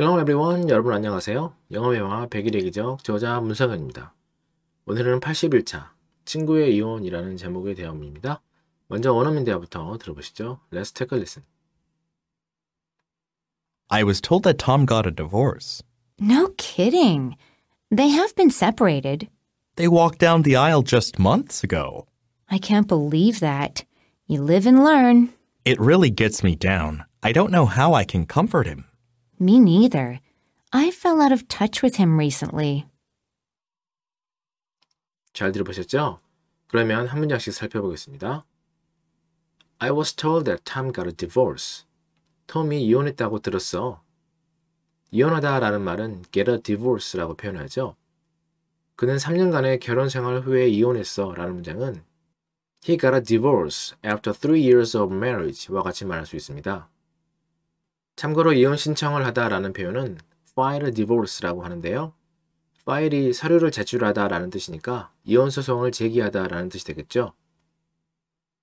Hello everyone, 여러분 안녕하세요. 영어 회화 얘기죠. 저자 문성현입니다. 오늘은 81차 친구의 이혼이라는 제목의 대화문입니다. 먼저 원어민 대화부터 들어보시죠. Let's take a listen. I was told that Tom got a divorce. No kidding. They have been separated. They walked down the aisle just months ago. I can't believe that. You live and learn. It really gets me down. I don't know how I can comfort him. Me neither. I fell out of touch with him recently. 잘 들어보셨죠? 그러면 한 문장씩 살펴보겠습니다. I was told that Tom got a divorce. 톰이 이혼했다고 들었어. 이혼하다라는 말은 get a divorce라고 표현하죠. 그는 3년간의 결혼 생활 후에 이혼했어 라는 문장은 He got a divorce after three years of marriage와 같이 말할 수 있습니다. 참고로 이혼 신청을 하다라는 표현은 file divorce라고 하는데요. 파일이 서류를 제출하다라는 뜻이니까 이혼 소송을 제기하다라는 뜻이 되겠죠.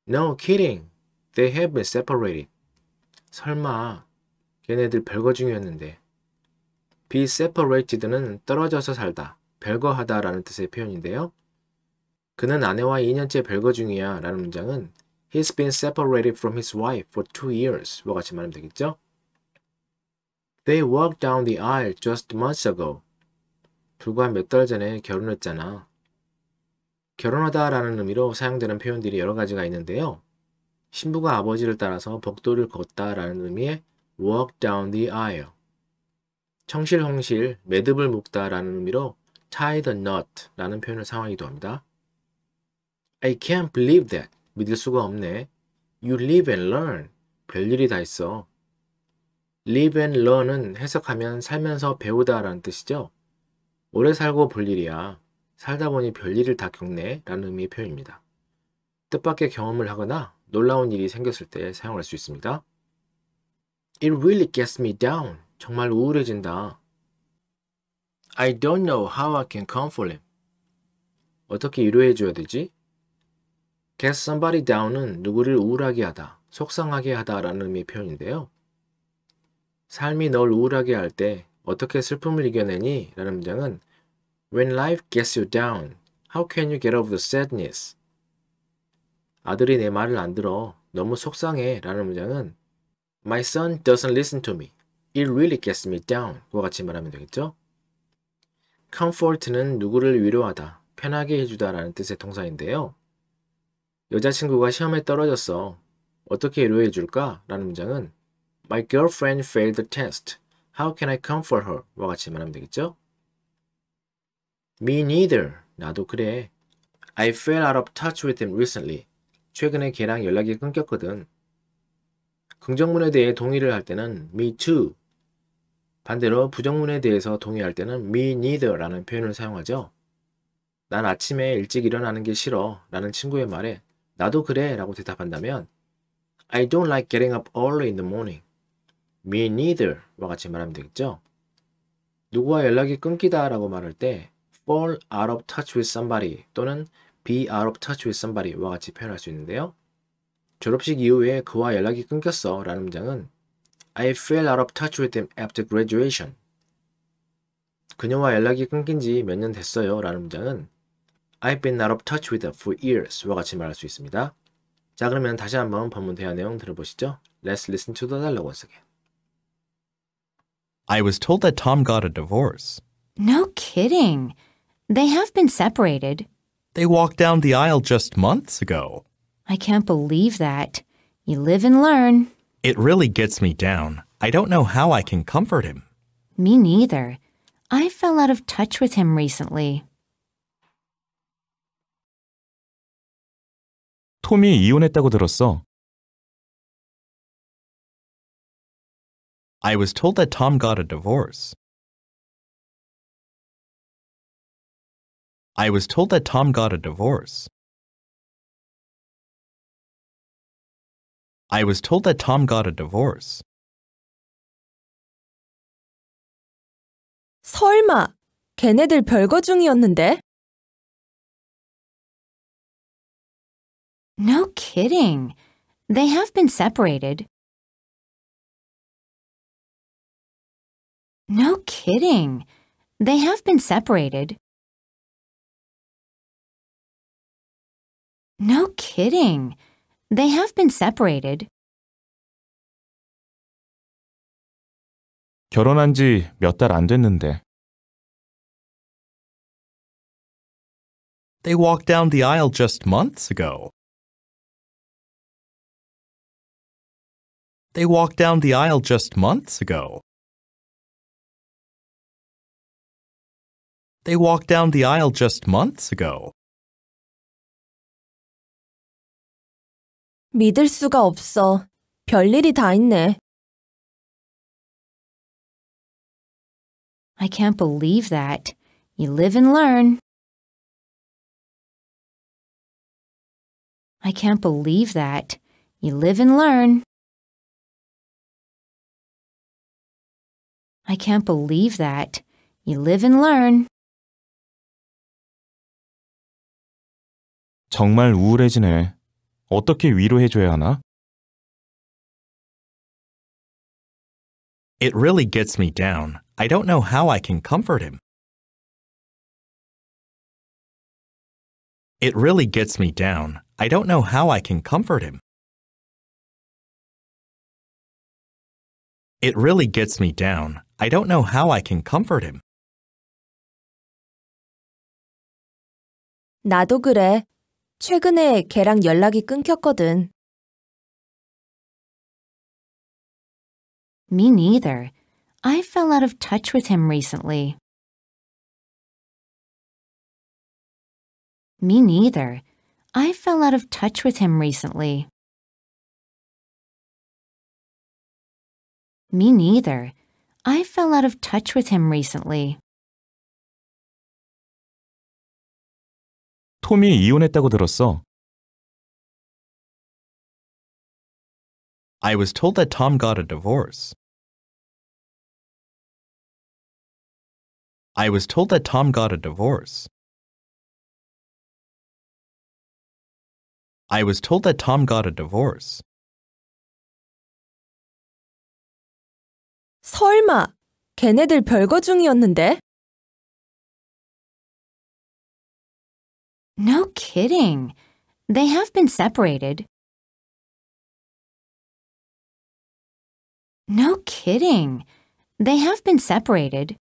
No kidding. They have been separated. 설마 걔네들 별거 중이었는데. be separated는 떨어져서 살다, 별거하다라는 뜻의 표현인데요. 그는 아내와 2년째 별거 중이야 라는 문장은 he's been separated from his wife for two years 와 같이 말하면 되겠죠. They walked down the aisle just months ago. 불과 몇 달 전에 결혼했잖아. 결혼하다라는 의미로 사용되는 표현들이 여러 가지가 있는데요. 신부가 아버지를 따라서 복도를 걷다라는 의미의 walk down the aisle. 청실홍실, 매듭을 묶다라는 의미로 tie the knot라는 표현을 사용하기도 합니다. I can't believe that. 믿을 수가 없네. You live and learn. 별일이 다 있어. live and learn은 해석하면 살면서 배우다 라는 뜻이죠. 오래 살고 볼 일이야. 살다 보니 별일을 다 겪네 라는 의미의 표현입니다. 뜻밖의 경험을 하거나 놀라운 일이 생겼을 때 사용할 수 있습니다. It really gets me down. 정말 우울해진다. I don't know how I can comfort him. 어떻게 위로해줘야 되지? Get somebody down은 누구를 우울하게 하다, 속상하게 하다 라는 의미의 표현인데요. 삶이 널 우울하게 할 때 어떻게 슬픔을 이겨내니? 라는 문장은 When life gets you down, how can you get over the sadness? 아들이 내 말을 안 들어. 너무 속상해. 라는 문장은 My son doesn't listen to me. It really gets me down. 그와 같이 말하면 되겠죠? comfort는 누구를 위로하다, 편하게 해주다 라는 뜻의 동사인데요. 여자친구가 시험에 떨어졌어. 어떻게 위로해줄까? 라는 문장은 My girlfriend failed the test. How can I comfort her? 와 같이 말하면 되겠죠? Me neither. 나도 그래. I fell out of touch with him recently. 최근에 걔랑 연락이 끊겼거든. 긍정문에 대해 동의를 할 때는 me too. 반대로 부정문에 대해서 동의할 때는 me neither라는 표현을 사용하죠. 난 아침에 일찍 일어나는 게 싫어 라는 친구의 말에 나도 그래 라고 대답한다면 I don't like getting up early in the morning. me neither와 같이 말하면 되겠죠. 누구와 연락이 끊기다 라고 말할 때 fall out of touch with somebody 또는 be out of touch with somebody와 같이 표현할 수 있는데요. 졸업식 이후에 그와 연락이 끊겼어 라는 문장은 I fell out of touch with him after graduation. 그녀와 연락이 끊긴 지 몇 년 됐어요 라는 문장은 I've been out of touch with her for years와 같이 말할 수 있습니다. 자 그러면 다시 한번 본문 대화 내용 들어보시죠. Let's listen to the dialogue once again. I was told that Tom got a divorce. No kidding. They have been separated. They walked down the aisle just months ago. I can't believe that. You live and learn. It really gets me down. I don't know how I can comfort him. Me neither. I fell out of touch with him recently. 톰이 이혼했다고 들었어. I was told that Tom got a divorce. I was told that Tom got a divorce. I was told that Tom got a divorce. 설마 걔네들 별거 중이었는데? No kidding. They have been separated. No kidding. They have been separated. No kidding. They have been separated. 결혼한 몇달 안 됐는데. They walked down the aisle just months ago. They walked down the aisle just months ago. They walked down the aisle just months ago. 믿을 수가 없어. 별일이 다 있네. I can't believe that. You live and learn. I can't believe that. You live and learn. I can't believe that. You live and learn. 정말 우울해지네. 어떻게 위로해줘야 하나? It really gets me down. I don't know how I can comfort him. It really gets me down. I don't know how I can comfort him. It really gets me down. I don't know how I can comfort him. 나도 그래. 최근에 걔랑 연락이 끊겼거든. Me neither. I fell out of touch with him recently. Me neither. I fell out of touch with him recently. Me neither. I fell out of touch with him recently. 톰이 이혼했다고 들었어. I was told that Tom got a divorce. I was told that Tom got a divorce. I was told that Tom got a divorce. 설마 걔네들 별거 중이었는데? No kidding. They have been separated. No kidding. They have been separated.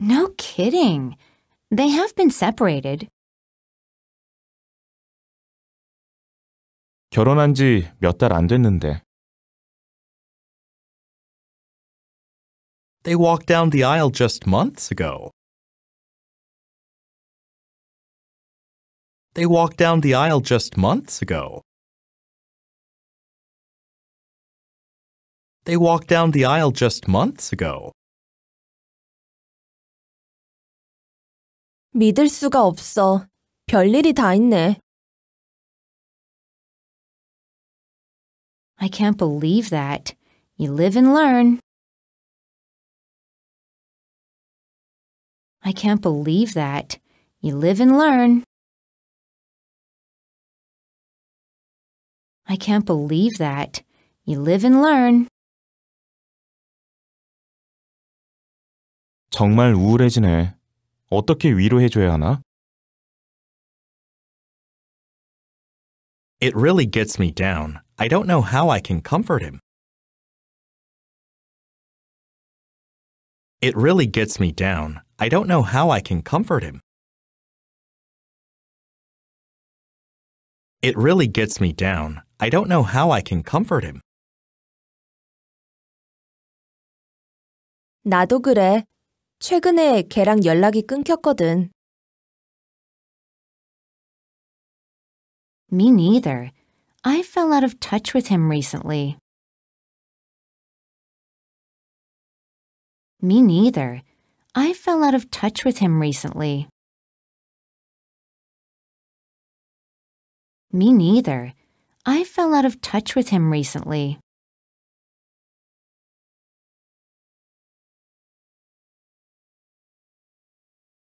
No kidding. They have been separated. 결혼한 몇달 안 됐는데. They walked down the aisle just months ago. They walked down the aisle just months ago. They walked down the aisle just months ago. 믿을 수가 없어. 별일이 다 있네. I can't believe that. You live and learn. I can't believe that. You live and learn. I can't believe that. You live and learn. 정말 우울해지네. 어떻게 위로해줘야 하나? It really gets me down. I don't know how I can comfort him. It really gets me down. I don't know how I can comfort him. It really gets me down. I don't know how I can comfort him. 나도 그래. 최근에 걔랑 연락이 끊겼거든. Me neither. I fell out of touch with him recently. Me neither. I fell out of touch with him recently. Me neither. I fell out of touch with him recently.